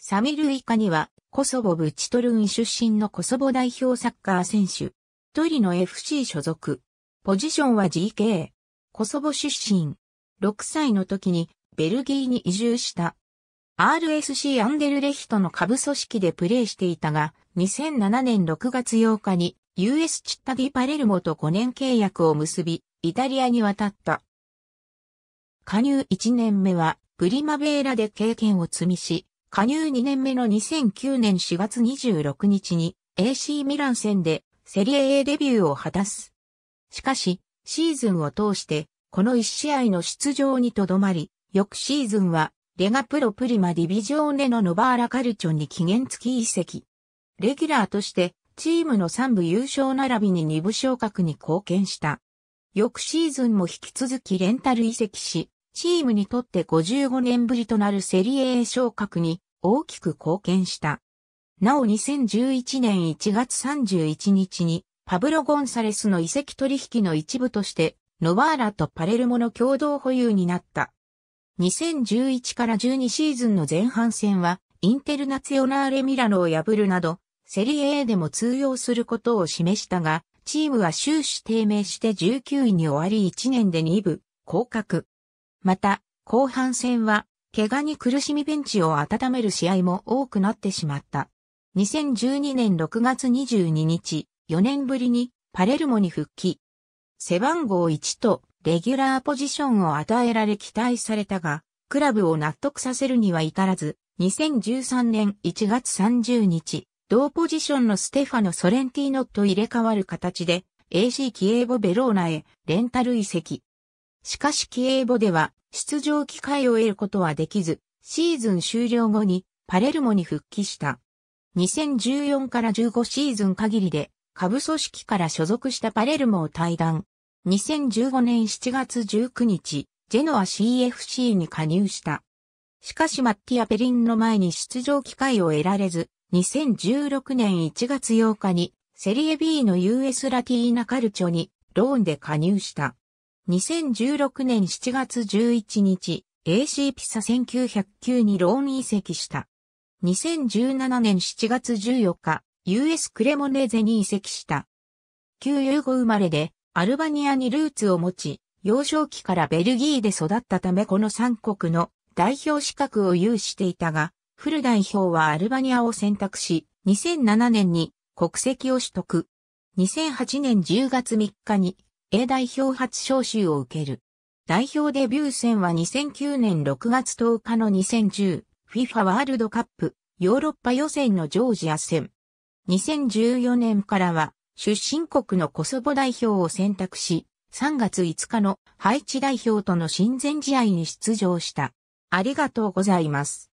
サミル・イカニは、コソボ・ブチトルン出身のコソボ代表サッカー選手。トリノ FC 所属。ポジションは GK。コソボ出身。6歳の時にベルギーに移住した。RSC アンデルレヒトの下部組織でプレーしていたが、2007年6月8日に US チッタディパレルモと5年契約を結び、イタリアに渡った。加入1年目は、プリマベーラで経験を積みし、加入2年目の2009年4月26日に AC ミラン戦でセリエ A デビューを果たす。しかし、シーズンを通して、この1試合の出場にとどまり、翌シーズンは、レガプロプリマディビジョーネのノバーラカルチョンに期限付き移籍。レギュラーとして、チームの3部優勝並びに2部昇格に貢献した。翌シーズンも引き続きレンタル移籍し、チームにとって55年ぶりとなるセリエ A 昇格に大きく貢献した。なお2011年1月31日にパブロ・ゴンサレスの遺跡取引の一部としてノバーラとパレルモの共同保有になった。2011から12シーズンの前半戦はインテルナツヨナーレミラノを破るなどセリエ A でも通用することを示したがチームは終始低迷して19位に終わり1年で2部降格。また、後半戦は、怪我に苦しみベンチを温める試合も多くなってしまった。2012年6月22日、4年ぶりにパレルモに復帰。背番号1とレギュラーポジションを与えられ期待されたが、クラブを納得させるには至らず、2013年1月30日、同ポジションのステファノ・ソレンティーノと入れ替わる形で、AC キエーボ・ベローナへレンタル移籍。しかしキエーボでは出場機会を得ることはできず、シーズン終了後にパレルモに復帰した。2014から15シーズン限りで、下部組織から所属したパレルモを退団。2015年7月19日、ジェノア CFC に加入した。しかしマッティア・ペリンの前に出場機会を得られず、2016年1月8日にセリエ B の US ラティーナカルチョにローンで加入した。2016年7月11日、AC ピサ1909にローン移籍した。2017年7月14日、US クレモネーゼに移籍した。旧ユーゴ生まれで、アルバニアにルーツを持ち、幼少期からベルギーで育ったためこの3国の代表資格を有していたが、フル代表はアルバニアを選択し、2007年に国籍を取得。2008年10月3日に A 代表初招集を受ける。代表デビュー戦は2009年6月10日の 2010FIFA ワールドカップヨーロッパ予選のジョージア戦。2014年からは出身国のコソボ代表を選択し、3月5日のハイチ代表との親善試合に出場した。ありがとうございます。